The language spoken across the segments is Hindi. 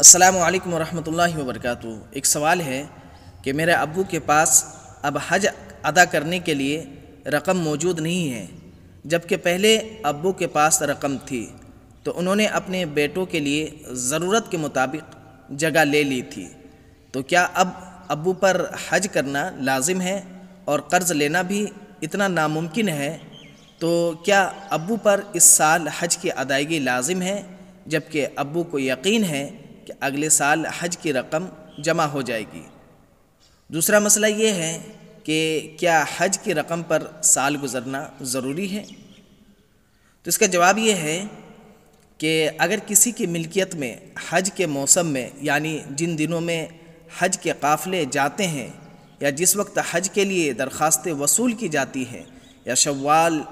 असलकम वरहमल वबरक एक सवाल है कि मेरे अबू के पास अब हज अदा करने के लिए रकम मौजूद नहीं है जबकि पहले अबू के पास रकम थी तो उन्होंने अपने बेटों के लिए ज़रूरत के मुताबिक जगह ले ली थी तो क्या अब अबू पर हज करना लाजिम है और कर्ज़ लेना भी इतना नामुमकिन है तो क्या अबू पर इस साल हज की अदायगी लाजिम है जबकि अबू को यकीन है कि अगले साल हज की रकम जमा हो जाएगी दूसरा मसला ये है कि क्या हज की रकम पर साल गुज़रना ज़रूरी है तो इसका जवाब ये है कि अगर किसी की मिल्कियत में हज के मौसम में यानी जिन दिनों में हज के काफले जाते हैं या जिस वक्त हज के लिए दरख्वास्तें वसूल की जाती हैं या शवाल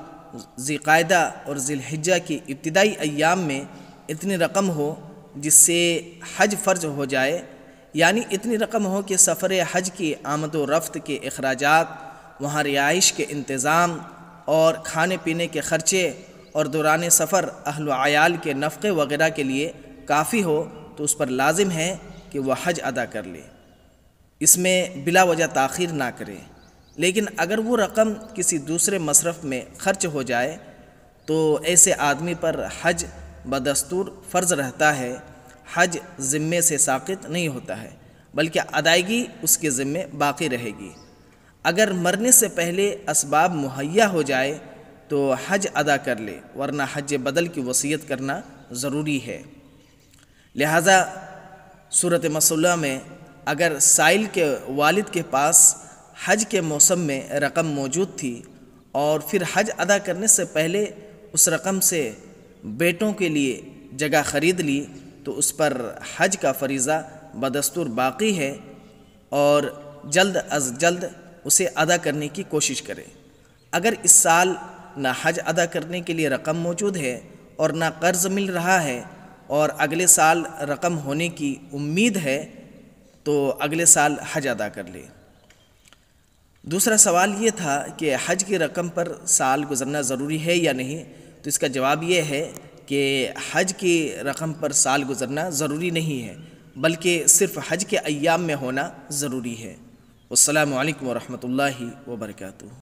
ज़िकायदा और ज़िलहिजा की इब्तदाई अयाम में इतनी रकम हो जिससे हज फ़र्ज हो जाए यानी इतनी रकम हो कि सफ़र हज की आमद रफ्त के अखराज वहाँ रिहाइश के इंतज़ाम और खाने पीने के ख़र्चे और दौरान सफ़र अहल आयाल के नफ़े वगैरह के लिए काफ़ी हो तो उस पर लाजिम है कि वह हज अदा कर ले इसमें बिला वजह ताखिर ना करे लेकिन अगर वो रकम किसी दूसरे मशरफ़ में ख़र्च हो जाए तो ऐसे आदमी पर हज बदस्तूर फ़र्ज़ रहता है हज ज़िम्मे से साकित नहीं होता है बल्कि अदायगी उसके ज़िम्मे बाकी रहेगी अगर मरने से पहले इसबाब मुहैया हो जाए तो हज अदा कर ले वरना हज बदल की वसीयत करना ज़रूरी है लिहाजा सूरत मसल्ला में अगर साइल के वालिद के पास हज के मौसम में रकम मौजूद थी और फिर हज अदा करने से पहले उस रकम से बेटों के लिए जगह ख़रीद ली तो उस पर हज का फरीज़ा बदस्तूर बाकी है और जल्द अज जल्द उसे अदा करने की कोशिश करें अगर इस साल ना हज अदा करने के लिए रकम मौजूद है और ना कर्ज़ मिल रहा है और अगले साल रकम होने की उम्मीद है तो अगले साल हज अदा कर ले दूसरा सवाल ये था कि हज की रकम पर साल गुजरना ज़रूरी है या नहीं तो इसका जवाब ये है कि हज की रकम पर साल गुजरना ज़रूरी नहीं है बल्कि सिर्फ हज के अयाम में होना ज़रूरी है अल्लाम वरहमल वर्का